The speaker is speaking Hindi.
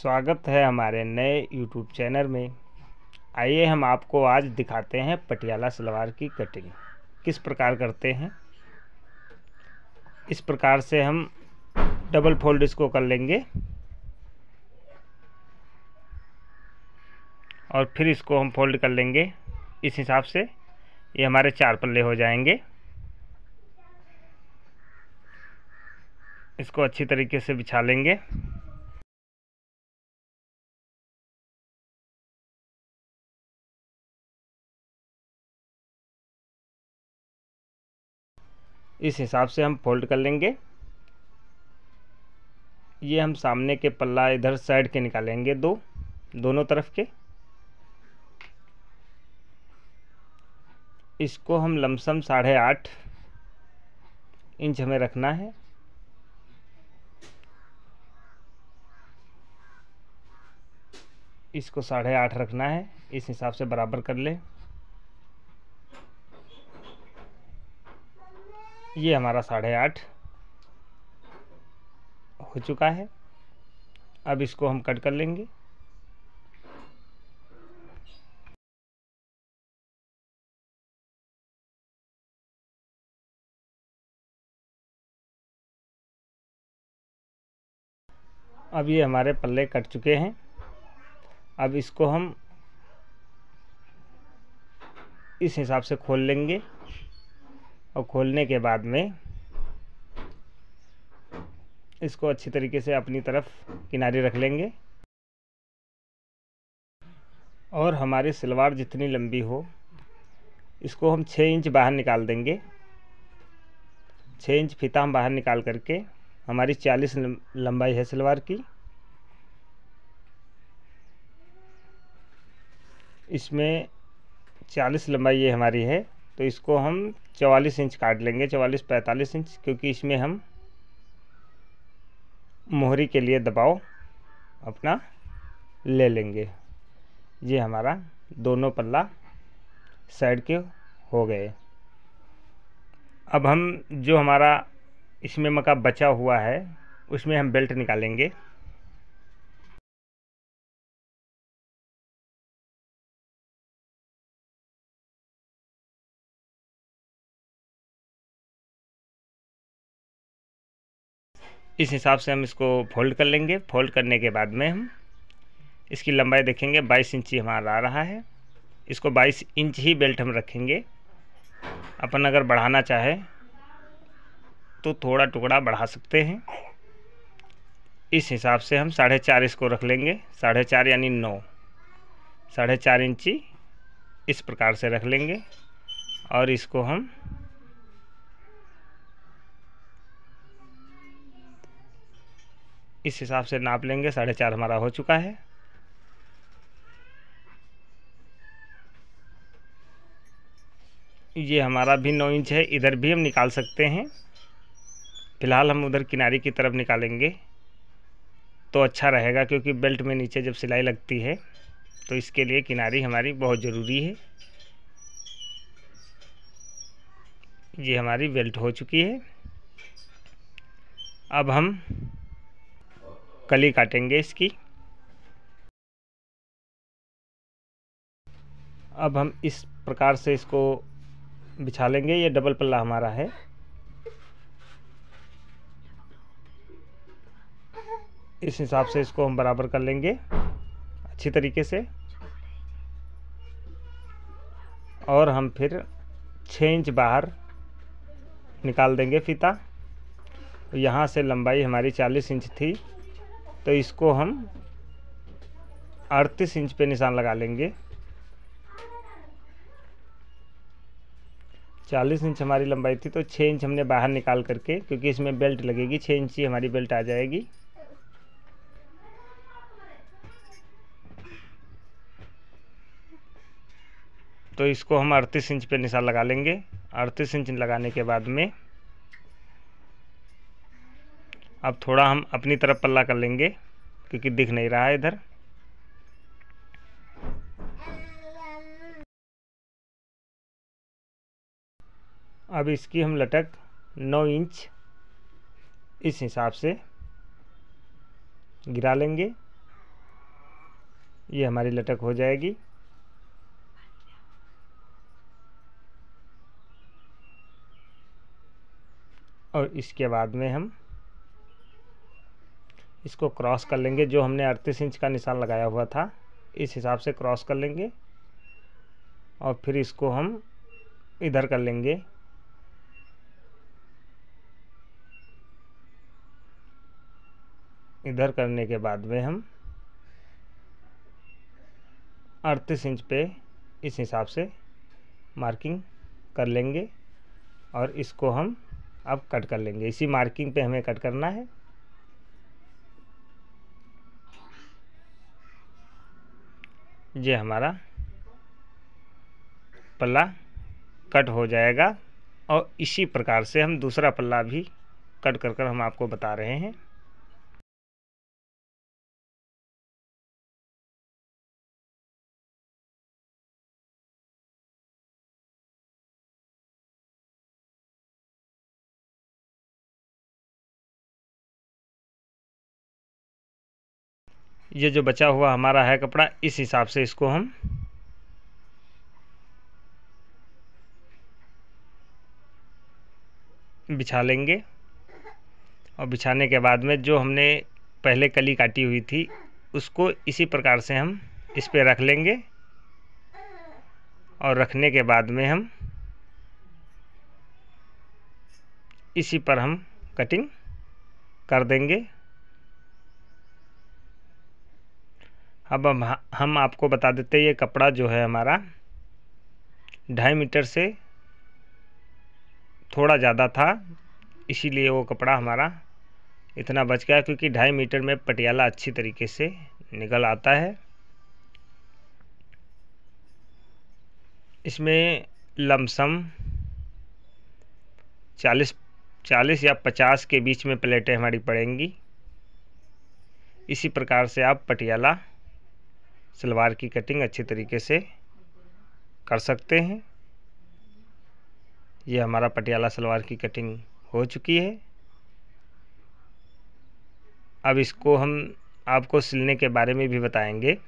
स्वागत है हमारे नए यूट्यूब चैनल में आइए हम आपको आज दिखाते हैं पटियाला सलवार की कटिंग किस प्रकार करते हैं इस प्रकार से हम डबल फोल्ड इसको कर लेंगे और फिर इसको हम फोल्ड कर लेंगे इस हिसाब से ये हमारे चार पल्ले हो जाएंगे इसको अच्छी तरीके से बिछा लेंगे इस हिसाब से हम फोल्ड कर लेंगे ये हम सामने के पल्ला इधर साइड के निकालेंगे दो दोनों तरफ के इसको हम लमसम साढ़े आठ इंच हमें रखना है इसको साढ़े आठ रखना है इस हिसाब से बराबर कर लें ये हमारा साढ़े आठ हो चुका है अब इसको हम कट कर लेंगे अब ये हमारे पल्ले कट चुके हैं अब इसको हम इस हिसाब से खोल लेंगे और खोलने के बाद में इसको अच्छी तरीके से अपनी तरफ किनारे रख लेंगे और हमारी सलवार जितनी लंबी हो इसको हम छः इंच बाहर निकाल देंगे छः इंच फीता हम बाहर निकाल करके हमारी चालीस लंबाई है सलवार की इसमें चालीस लंबाई ये हमारी है तो इसको हम चवालीस इंच काट लेंगे चवालीस पैंतालीस इंच क्योंकि इसमें हम मोहरी के लिए दबाव अपना ले लेंगे ये हमारा दोनों पल्ला साइड के हो गए अब हम जो हमारा इसमें मका बचा हुआ है उसमें हम बेल्ट निकालेंगे इस हिसाब से हम इसको फोल्ड कर लेंगे फोल्ड करने के बाद में हम इसकी लंबाई देखेंगे 22 इंची हमारा आ रहा है इसको 22 इंच ही बेल्ट हम रखेंगे अपन अगर बढ़ाना चाहे तो थोड़ा टुकड़ा बढ़ा सकते हैं इस हिसाब से हम साढ़े चार इसको रख लेंगे साढ़े चार यानी नौ साढ़े चार इंची इस प्रकार से रख लेंगे और इसको हम इस हिसाब से नाप लेंगे साढ़े चार हमारा हो चुका है ये हमारा भी नौ इंच है इधर भी हम निकाल सकते हैं फ़िलहाल हम उधर किनारे की तरफ निकालेंगे तो अच्छा रहेगा क्योंकि बेल्ट में नीचे जब सिलाई लगती है तो इसके लिए किनारी हमारी बहुत ज़रूरी है ये हमारी बेल्ट हो चुकी है अब हम कली काटेंगे इसकी अब हम इस प्रकार से इसको बिछा लेंगे ये डबल पल्ला हमारा है इस हिसाब से इसको हम बराबर कर लेंगे अच्छी तरीके से और हम फिर छः इंच बाहर निकाल देंगे फीता यहाँ से लंबाई हमारी चालीस इंच थी तो इसको हम अड़तीस इंच पे निशान लगा लेंगे चालीस इंच हमारी लंबाई थी तो छः इंच हमने बाहर निकाल करके क्योंकि इसमें बेल्ट लगेगी छः इंच ही हमारी बेल्ट आ जाएगी तो इसको हम अड़तीस इंच पे निशान लगा लेंगे अड़तीस इंच लगाने के बाद में अब थोड़ा हम अपनी तरफ पल्ला कर लेंगे क्योंकि दिख नहीं रहा है इधर अब इसकी हम लटक 9 इंच इस हिसाब से गिरा लेंगे ये हमारी लटक हो जाएगी और इसके बाद में हम इसको क्रॉस कर लेंगे जो हमने अड़तीस इंच का निशान लगाया हुआ था इस हिसाब से क्रॉस कर लेंगे और फिर इसको हम इधर कर लेंगे इधर करने के बाद में हम अड़तीस इंच पे इस हिसाब से मार्किंग कर लेंगे और इसको हम अब कट कर लेंगे इसी मार्किंग पे हमें कट करना है ये हमारा पल्ला कट हो जाएगा और इसी प्रकार से हम दूसरा पल्ला भी कट कर कर हम आपको बता रहे हैं ये जो बचा हुआ हमारा है कपड़ा इस हिसाब से इसको हम बिछा लेंगे और बिछाने के बाद में जो हमने पहले कली काटी हुई थी उसको इसी प्रकार से हम इस पर रख लेंगे और रखने के बाद में हम इसी पर हम कटिंग कर देंगे अब हम हम आपको बता देते हैं ये कपड़ा जो है हमारा ढाई मीटर से थोड़ा ज़्यादा था इसीलिए वो कपड़ा हमारा इतना बच गया क्योंकि ढाई मीटर में पटियाला अच्छी तरीके से निकल आता है इसमें लमसम चालीस चालीस या पचास के बीच में प्लेटें हमारी पड़ेंगी इसी प्रकार से आप पटियाला सलवार की कटिंग अच्छे तरीके से कर सकते हैं ये हमारा पटियाला सलवार की कटिंग हो चुकी है अब इसको हम आपको सिलने के बारे में भी बताएंगे